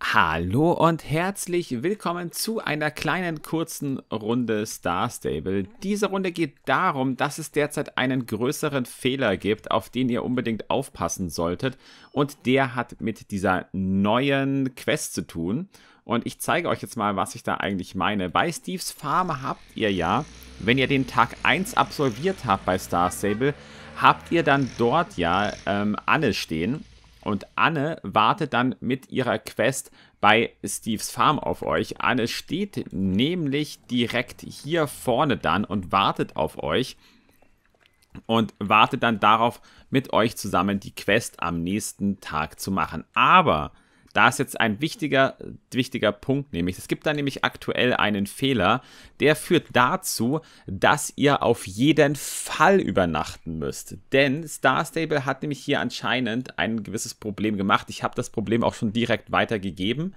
Hallo und herzlich willkommen zu einer kleinen kurzen Runde Star Stable. Diese Runde geht darum, dass es derzeit einen größeren Fehler gibt, auf den ihr unbedingt aufpassen solltet. Und der hat mit dieser neuen Quest zu tun. Und ich zeige euch jetzt mal, was ich da eigentlich meine. Bei Steves Farm habt ihr ja, wenn ihr den Tag 1 absolviert habt bei Star Stable, habt ihr dann dort ja ähm, Anne stehen. Und Anne wartet dann mit ihrer Quest bei Steves Farm auf euch. Anne steht nämlich direkt hier vorne dann und wartet auf euch und wartet dann darauf, mit euch zusammen die Quest am nächsten Tag zu machen. Aber da ist jetzt ein wichtiger, wichtiger Punkt, nämlich es gibt da nämlich aktuell einen Fehler, der führt dazu, dass ihr auf jeden Fall übernachten müsst. Denn Star Stable hat nämlich hier anscheinend ein gewisses Problem gemacht. Ich habe das Problem auch schon direkt weitergegeben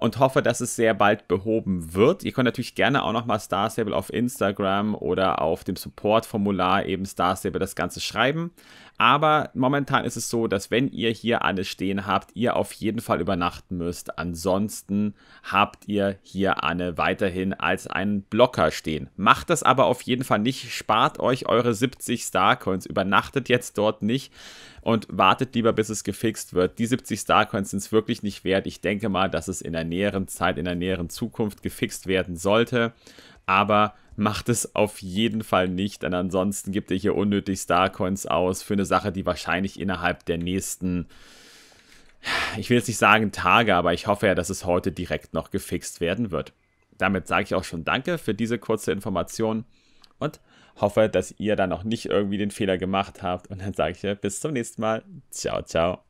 und hoffe, dass es sehr bald behoben wird. Ihr könnt natürlich gerne auch nochmal Star Stable auf Instagram oder auf dem Support-Formular eben Star Stable das Ganze schreiben. Aber momentan ist es so, dass wenn ihr hier alles stehen habt, ihr auf jeden Fall übernachten müsst. Ansonsten habt ihr hier Anne weiterhin als einen Blocker stehen. Macht das aber auf jeden Fall nicht. Spart euch eure 70 Starcoins. Übernachtet jetzt dort nicht und wartet lieber, bis es gefixt wird. Die 70 Starcoins sind es wirklich nicht wert. Ich denke mal, dass es in der näheren Zeit, in der näheren Zukunft gefixt werden sollte. Aber macht es auf jeden Fall nicht, denn ansonsten gibt ihr hier unnötig Starcoins aus für eine Sache, die wahrscheinlich innerhalb der nächsten, ich will jetzt nicht sagen Tage, aber ich hoffe ja, dass es heute direkt noch gefixt werden wird. Damit sage ich auch schon Danke für diese kurze Information und Hoffe, dass ihr da noch nicht irgendwie den Fehler gemacht habt. Und dann sage ich ja, bis zum nächsten Mal. Ciao, ciao.